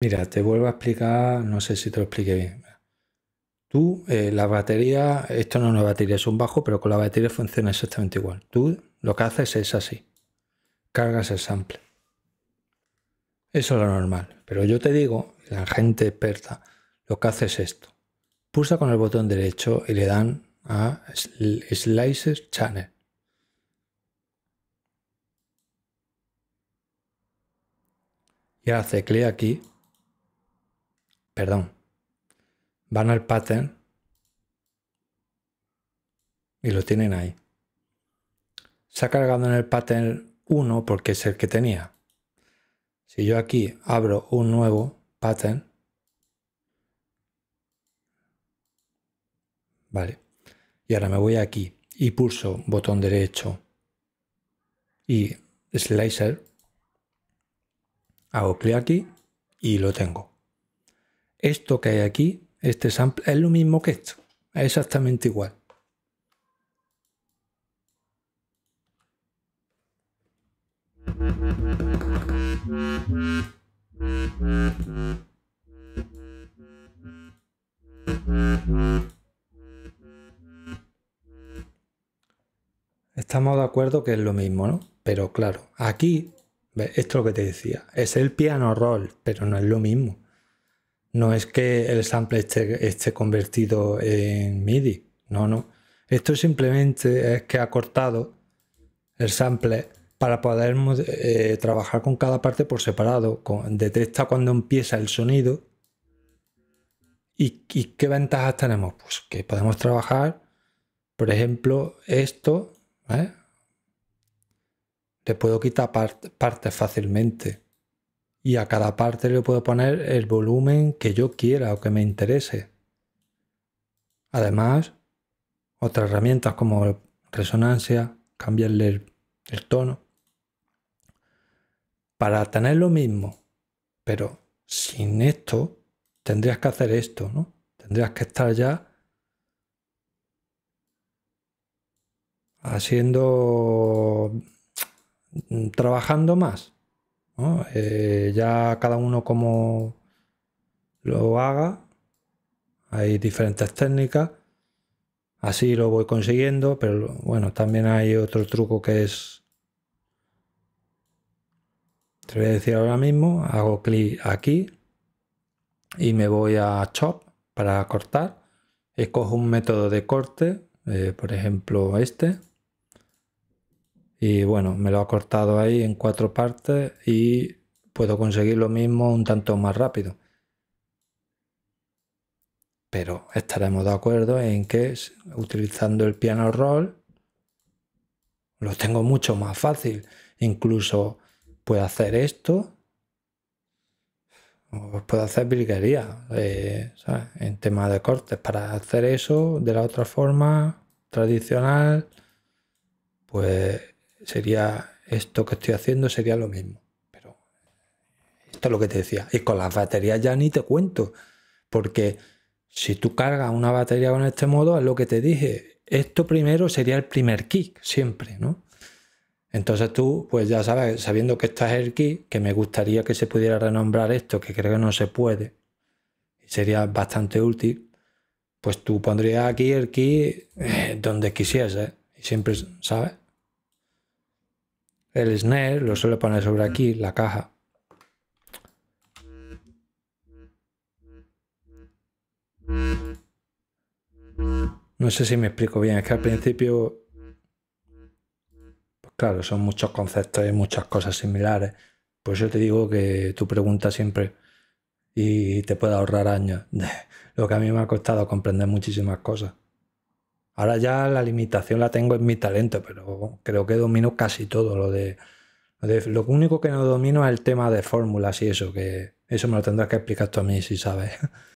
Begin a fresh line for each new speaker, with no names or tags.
Mira, te vuelvo a explicar, no sé si te lo expliqué bien. Tú, eh, la batería, esto no es una batería, es un bajo, pero con la batería funciona exactamente igual. Tú lo que haces es así, cargas el sample. Eso es lo normal. Pero yo te digo, la gente experta, lo que hace es esto. Pulsa con el botón derecho y le dan a Slicer Channel. Y hace clic aquí perdón, van al pattern y lo tienen ahí. Se ha cargado en el pattern 1 porque es el que tenía. Si yo aquí abro un nuevo pattern, vale, y ahora me voy aquí y pulso botón derecho y slicer, hago clic aquí y lo tengo esto que hay aquí, este sample, es lo mismo que esto. Es exactamente igual. Estamos de acuerdo que es lo mismo, ¿no? Pero claro, aquí, esto que te decía, es el piano roll, pero no es lo mismo. No es que el sample esté, convertido en MIDI. No, no. Esto simplemente es que ha cortado el sample para poder eh, trabajar con cada parte por separado. Con, detecta cuando empieza el sonido. ¿Y, qué ventajas tenemos? Pues que podemos trabajar, por ejemplo, esto. ¿eh? Le puedo quitar partes fácilmente y a cada parte le puedo poner el volumen que yo quiera o que me interese. Además, otras herramientas como resonancia, cambiarle el, tono. Para tener lo mismo, pero sin esto, tendrías que hacer esto, ¿no? Tendrías que estar ya haciendo, trabajando más. Eh, ya cada uno como lo haga, hay diferentes técnicas, así lo voy consiguiendo, pero bueno, también hay otro truco que es, te voy a decir ahora mismo, hago clic aquí y me voy a chop para cortar, escojo un método de corte, eh, por ejemplo este, y bueno, me lo ha cortado ahí en cuatro partes y puedo conseguir lo mismo un tanto más rápido. Pero estaremos de acuerdo en que utilizando el piano roll lo tengo mucho más fácil. Incluso puedo hacer esto os puedo hacer virguería eh, en tema de cortes. Para hacer eso de la otra forma tradicional, pues sería esto que estoy haciendo, sería lo mismo. Pero esto es lo que te decía. Y con las baterías ya ni te cuento, porque si tú cargas una batería con este modo, es lo que te dije. Esto primero sería el primer kick, siempre, ¿no? Entonces tú, pues ya sabes, sabiendo que este es el kick, que me gustaría que se pudiera renombrar esto, que creo que no se puede, y sería bastante útil, pues tú pondrías aquí el kick eh, donde quisieras, ¿eh? y siempre, ¿sabes? El snare lo suele poner sobre aquí, la caja. No sé si me explico bien, es que al principio, pues claro, son muchos conceptos y muchas cosas similares. Pues yo te digo que tu pregunta siempre y te puede ahorrar años. Lo que a mí me ha costado comprender muchísimas cosas. Ahora ya la limitación la tengo en mi talento, pero creo que domino casi todo. Lo de, lo, único que no domino es el tema de fórmulas y eso, que eso me lo tendrás que explicar tú a mí si sabes.